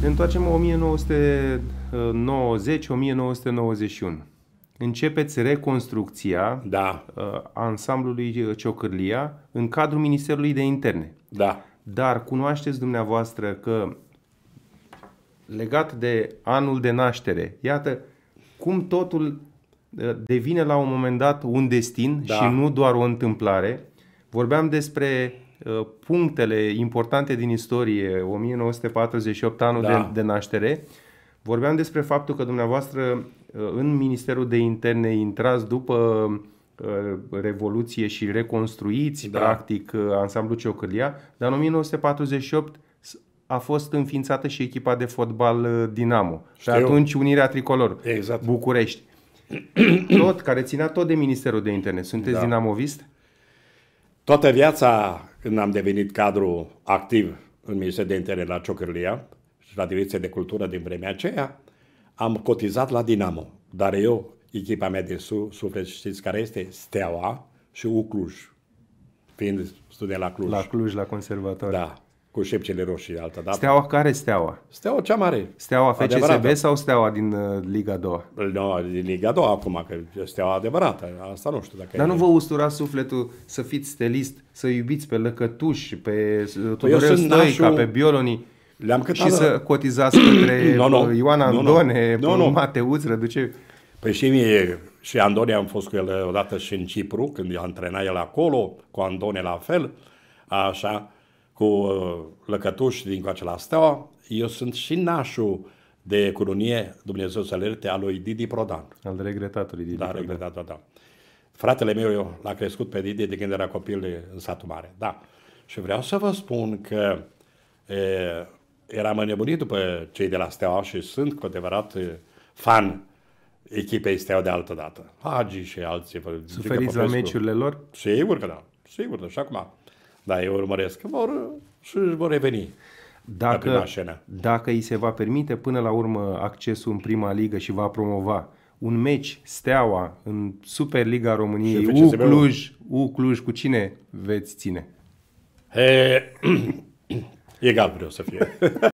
Ne întoarcem în 1990-1991. Începeți reconstrucția da. Uh, ansamblului uh, Ciocârlia în cadrul Ministerului de Interne. Da. Dar cunoașteți dumneavoastră că legat de anul de naștere, iată cum totul uh, devine la un moment dat un destin da. și nu doar o întâmplare. Vorbeam despre uh, punctele importante din istorie, 1948, anul da. de, de naștere. Vorbeam despre faptul că dumneavoastră uh, în Ministerul de Interne intrați după uh, Revoluție și reconstruiți, da. practic, uh, ansamblul Ciocârlia, dar în 1948 a fost înființată și echipa de fotbal uh, Dinamo. Și atunci Unirea Tricolor, exact. București. Tot, care ținea tot de Ministerul de Interne. Sunteți da. dinamovist? Toată viața când am devenit cadru activ în Ministerul de Interne la Ciocârlia și la Direcția de Cultură din vremea aceea, am cotizat la Dinamo. Dar eu, echipa mea de su, suflet, știți care este? Steaua și Ucluj, fiind student la Cluj. La Cluj, la conservator. Da cu șepcele roșii alta. dată. Steaua care steaua? Steaua cea mare. Steaua FCSB adevărată. sau steaua din uh, Liga 2? Nu, no, din Liga 2 acum, că steaua adevărată. Asta nu știu dacă Dar e... nu vă ustura sufletul să fiți stelist, să iubiți pe Lăcătuș, pe uh, păi Tudorel Stoica, nașul... pe Biolonii. Le-am și să cotizați către no, no, Ioan Andone, no, no. no, no. Mateuț, Răduce. Păi și mie și Andone am fost cu el odată și în Cipru, când antrenat el acolo, cu Andone la fel, așa cu uh, lăcătuși din coace la steaua, eu sunt și nașul de curunie, Dumnezeu să alerte, a lui Didi Prodan. Al regretatului Didi da, Prodan. Regretat, da. Fratele meu l-a crescut pe Didi de când era copil în satul mare, da. Și vreau să vă spun că e, eram înnebunit după cei de la Steaua și sunt cu adevărat fan echipei Steaua de altă dată. Hagi și alții. Suferiți la meciurile lor? Sigur că da. Sigur, așa Și acum da, eu urmăresc. Vor și vor reveni dacă, dacă îi se va permite până la urmă accesul în prima ligă și va promova un meci Steaua în Superliga României, U Cluj, U Cluj, cu cine veți ține? E, egal vreau să fie.